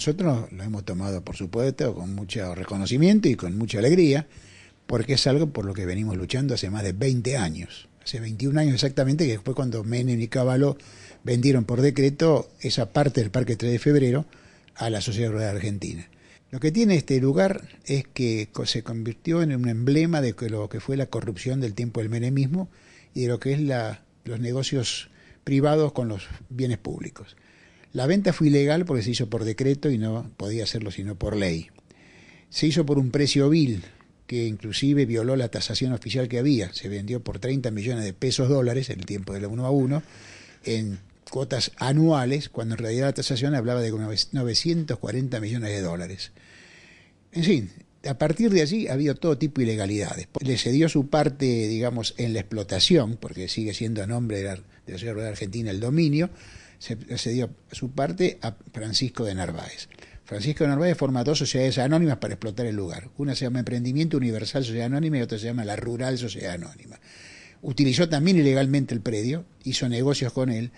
Nosotros lo hemos tomado, por supuesto, con mucho reconocimiento y con mucha alegría, porque es algo por lo que venimos luchando hace más de 20 años. Hace 21 años exactamente, que fue cuando Menem y Caballo vendieron por decreto esa parte del Parque 3 de Febrero a la Sociedad Rural Argentina. Lo que tiene este lugar es que se convirtió en un emblema de lo que fue la corrupción del tiempo del menemismo y de lo que es los negocios privados con los bienes públicos. La venta fue ilegal porque se hizo por decreto y no podía hacerlo sino por ley. Se hizo por un precio vil, que inclusive violó la tasación oficial que había. Se vendió por 30 millones de pesos dólares, en el tiempo del 1 a 1, en cuotas anuales, cuando en realidad la tasación hablaba de 940 millones de dólares. En fin, a partir de allí había todo tipo de ilegalidades. Le cedió su parte, digamos, en la explotación, porque sigue siendo a nombre de la, de Argentina el dominio, se dio su parte a Francisco de Narváez. Francisco de Narváez forma dos sociedades anónimas para explotar el lugar. Una se llama Emprendimiento Universal Sociedad Anónima y otra se llama La Rural Sociedad Anónima. Utilizó también ilegalmente el predio, hizo negocios con él,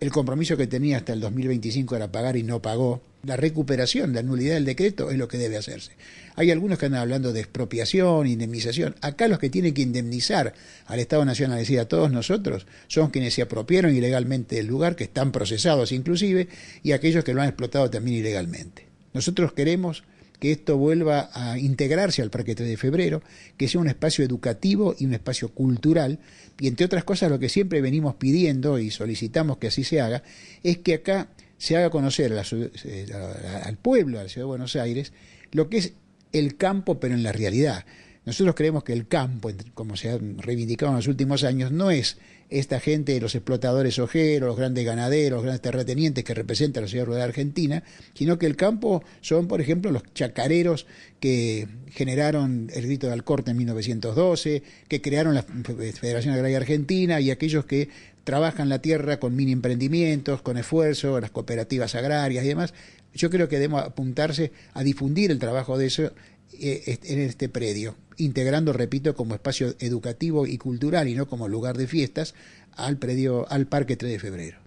el compromiso que tenía hasta el 2025 era pagar y no pagó. La recuperación, la nulidad del decreto es lo que debe hacerse. Hay algunos que andan hablando de expropiación, indemnización. Acá los que tienen que indemnizar al Estado Nacional, es decir, a todos nosotros, son quienes se apropiaron ilegalmente del lugar, que están procesados inclusive, y aquellos que lo han explotado también ilegalmente. Nosotros queremos que esto vuelva a integrarse al Parque de Febrero, que sea un espacio educativo y un espacio cultural. Y entre otras cosas, lo que siempre venimos pidiendo y solicitamos que así se haga, es que acá se haga conocer eh, al pueblo, a la ciudad de Buenos Aires, lo que es el campo, pero en la realidad. Nosotros creemos que el campo, como se ha reivindicado en los últimos años, no es esta gente, los explotadores ojeros, los grandes ganaderos, los grandes terratenientes que representan la ciudad rural argentina, sino que el campo son, por ejemplo, los chacareros que generaron el grito de corte en 1912, que crearon la Federación Agraria Argentina y aquellos que trabajan la tierra con mini emprendimientos, con esfuerzo, las cooperativas agrarias y demás. Yo creo que debemos apuntarse a difundir el trabajo de eso eh, en este predio, integrando, repito, como espacio educativo y cultural y no como lugar de fiestas al predio, al Parque 3 de Febrero.